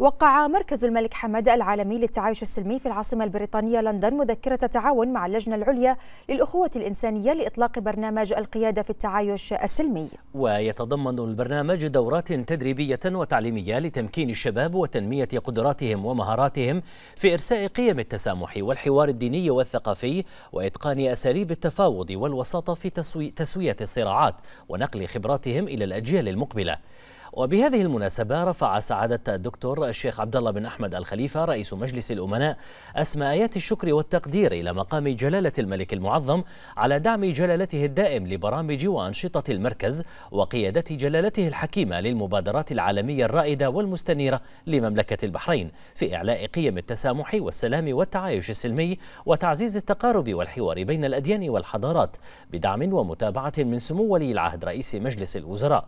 وقع مركز الملك حمد العالمي للتعايش السلمي في العاصمة البريطانية لندن مذكرة تعاون مع اللجنة العليا للأخوة الإنسانية لإطلاق برنامج القيادة في التعايش السلمي ويتضمن البرنامج دورات تدريبية وتعليمية لتمكين الشباب وتنمية قدراتهم ومهاراتهم في إرساء قيم التسامح والحوار الديني والثقافي وإتقان أساليب التفاوض والوساطة في تسوية الصراعات ونقل خبراتهم إلى الأجيال المقبلة وبهذه المناسبة رفع سعادة الدكتور الشيخ عبد الله بن أحمد الخليفة رئيس مجلس الأمناء أسماء آيات الشكر والتقدير إلى مقام جلالة الملك المعظم على دعم جلالته الدائم لبرامج وأنشطة المركز وقيادة جلالته الحكيمة للمبادرات العالمية الرائدة والمستنيرة لمملكة البحرين في إعلاء قيم التسامح والسلام والتعايش السلمي وتعزيز التقارب والحوار بين الأديان والحضارات بدعم ومتابعة من سمو ولي العهد رئيس مجلس الوزراء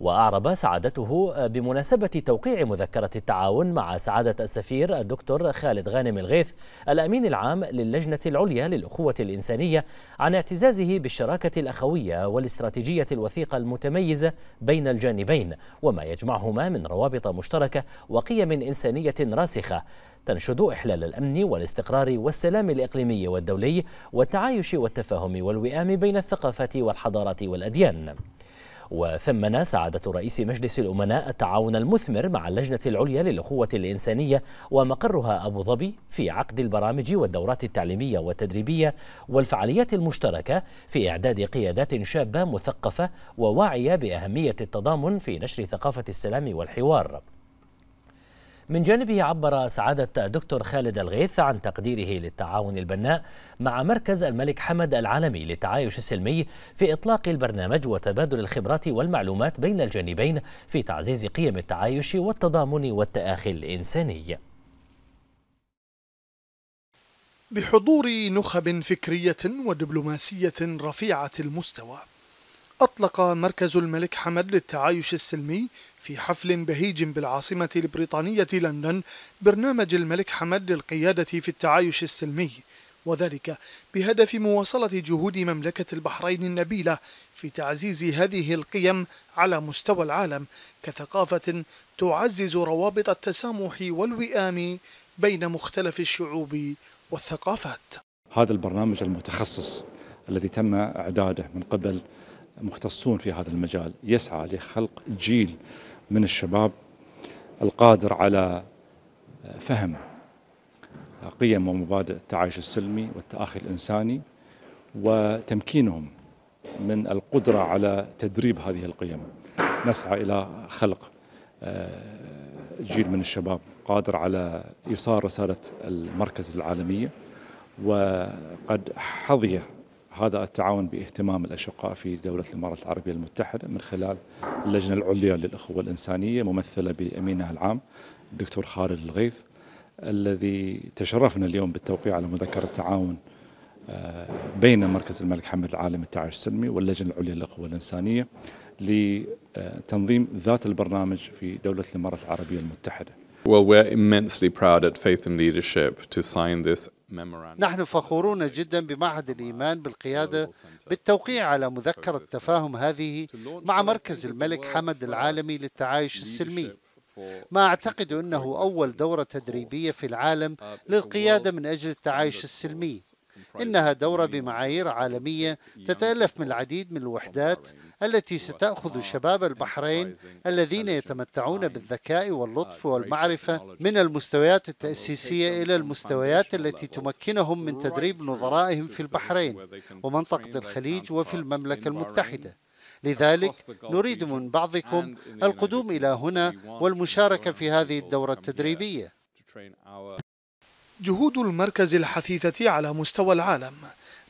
وأعرب سعادته بمناسبة توقيع مذكرة التعاون مع سعادة السفير الدكتور خالد غانم الغيث الأمين العام للجنة العليا للأخوة الإنسانية عن اعتزازه بالشراكة الأخوية والاستراتيجية الوثيقة المتميزة بين الجانبين وما يجمعهما من روابط مشتركة وقيم إنسانية راسخة تنشد إحلال الأمن والاستقرار والسلام الإقليمي والدولي والتعايش والتفاهم والوئام بين الثقافات والحضارات والأديان وثمن سعادة رئيس مجلس الأمناء التعاون المثمر مع اللجنة العليا للأخوة الإنسانية ومقرها أبو ظبي في عقد البرامج والدورات التعليمية والتدريبية والفعاليات المشتركة في إعداد قيادات شابة مثقفة وواعية بأهمية التضامن في نشر ثقافة السلام والحوار من جانبه عبر سعادة دكتور خالد الغيث عن تقديره للتعاون البناء مع مركز الملك حمد العالمي للتعايش السلمي في إطلاق البرنامج وتبادل الخبرات والمعلومات بين الجانبين في تعزيز قيم التعايش والتضامن والتآخي الإنساني بحضور نخب فكرية ودبلوماسية رفيعة المستوى أطلق مركز الملك حمد للتعايش السلمي في حفل بهيج بالعاصمة البريطانية لندن برنامج الملك حمد للقيادة في التعايش السلمي وذلك بهدف مواصلة جهود مملكة البحرين النبيلة في تعزيز هذه القيم على مستوى العالم كثقافة تعزز روابط التسامح والوئام بين مختلف الشعوب والثقافات. هذا البرنامج المتخصص الذي تم اعداده من قبل مختصون في هذا المجال يسعى لخلق جيل من الشباب القادر على فهم قيم ومبادئ التعايش السلمي والتآخي الإنساني وتمكينهم من القدرة على تدريب هذه القيم نسعى إلى خلق آه، جيل من الشباب قادر على إيصال رسالة المركز العالمية وقد حظي هذا التعاون باهتمام الأشقاء في دولة الإمارات العربية المتحدة من خلال اللجنة العليا للأخوة الإنسانية ممثلة بأمينها العام الدكتور خالد الغيث الذي تشرفنا اليوم بالتوقيع على مذكرة تعاون آه، بين مركز الملك حمد العالمي للتعايش السلمي واللجنة العليا للأخوة الإنسانية لتنظيم ذات البرنامج في دولة الإمارات العربية المتحدة. Well, we're immensely proud at Faith and Leadership to sign this نحن فخورون جدا بمعهد الإيمان بالقيادة بالتوقيع على مذكرة تفاهم هذه مع مركز الملك حمد العالمي للتعايش السلمي ما أعتقد أنه أول دورة تدريبية في العالم للقيادة من أجل التعايش السلمي إنها دورة أيوة. بمعايير عالمية تتألف من العديد من الوحدات التي ستأخذ شباب البحرين الذين يتمتعون بالذكاء واللطف والمعرفة من المستويات التأسيسية إلى المستويات التي تمكنهم من تدريب نظرائهم في البحرين ومنطقة الخليج وفي المملكة المتحدة لذلك نريد من بعضكم القدوم إلى هنا والمشاركة في هذه الدورة التدريبية جهود المركز الحثيثة على مستوى العالم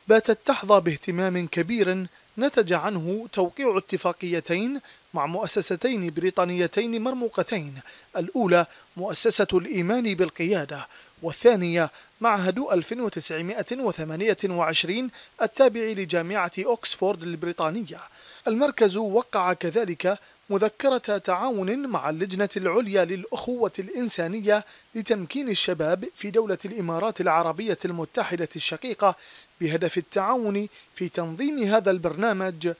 باتت تحظى باهتمام كبير نتج عنه توقيع اتفاقيتين مع مؤسستين بريطانيتين مرموقتين الأولى مؤسسة الإيمان بالقيادة والثانية معهد 1928 التابع لجامعة أوكسفورد البريطانية المركز وقع كذلك مذكرة تعاون مع اللجنة العليا للأخوة الإنسانية لتمكين الشباب في دولة الإمارات العربية المتحدة الشقيقة بهدف التعاون في تنظيم هذا البرنامج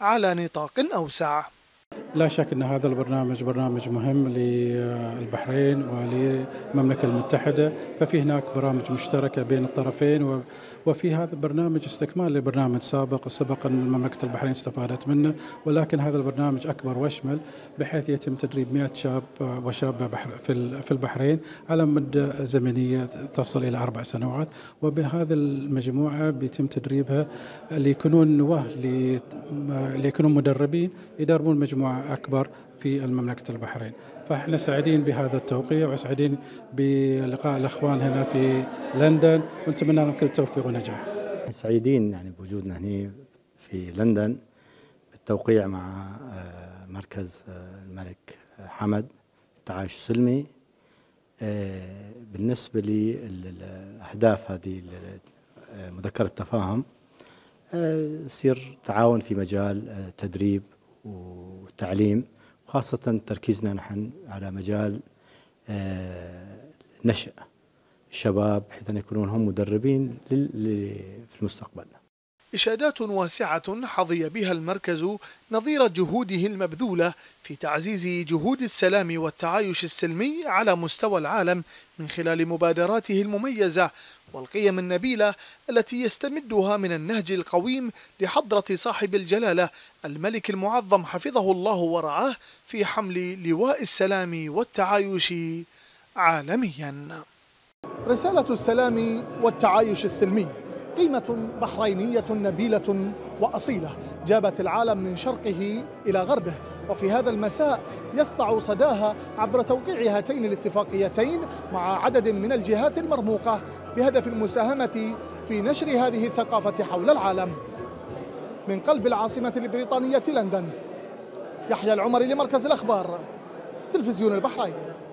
على نطاق أوسع لا شك ان هذا البرنامج برنامج مهم للبحرين وللمملكه المتحده ففي هناك برامج مشتركه بين الطرفين وفي هذا البرنامج استكمال لبرنامج سابق سبق ان مملكه البحرين استفادت منه ولكن هذا البرنامج اكبر واشمل بحيث يتم تدريب 100 شاب وشابه في البحرين على مده زمنيه تصل الى اربع سنوات وبهذا المجموعه بيتم تدريبها ليكونون نواه ليكونون مدربين يدربون مجموعه أكبر في المملكة البحرين فاحنا سعيدين بهذا التوقيع وسعيدين بلقاء الأخوان هنا في لندن ونتمنى لهم كل التوفيق ونجاح سعيدين يعني بوجودنا هنا في لندن بالتوقيع مع آه، مركز آه، الملك حمد التعايش السلمي آه، بالنسبة للأهداف هذه مذكرة التفاهم يصير تعاون في مجال تدريب والتعليم خاصة تركيزنا نحن على مجال آه، نشأ الشباب أن يكونون هم مدربين في المستقبل إشادات واسعة حظي بها المركز نظير جهوده المبذولة في تعزيز جهود السلام والتعايش السلمي على مستوى العالم من خلال مبادراته المميزة والقيم النبيلة التي يستمدها من النهج القويم لحضرة صاحب الجلالة الملك المعظم حفظه الله ورعاه في حمل لواء السلام والتعايش عالميا رسالة السلام والتعايش السلمي قيمة بحرينية نبيلة وأصيلة جابت العالم من شرقه إلى غربه وفي هذا المساء يسطع صداها عبر توقيع هاتين الاتفاقيتين مع عدد من الجهات المرموقة بهدف المساهمة في نشر هذه الثقافة حول العالم من قلب العاصمة البريطانية لندن يحيى العمر لمركز الأخبار تلفزيون البحرين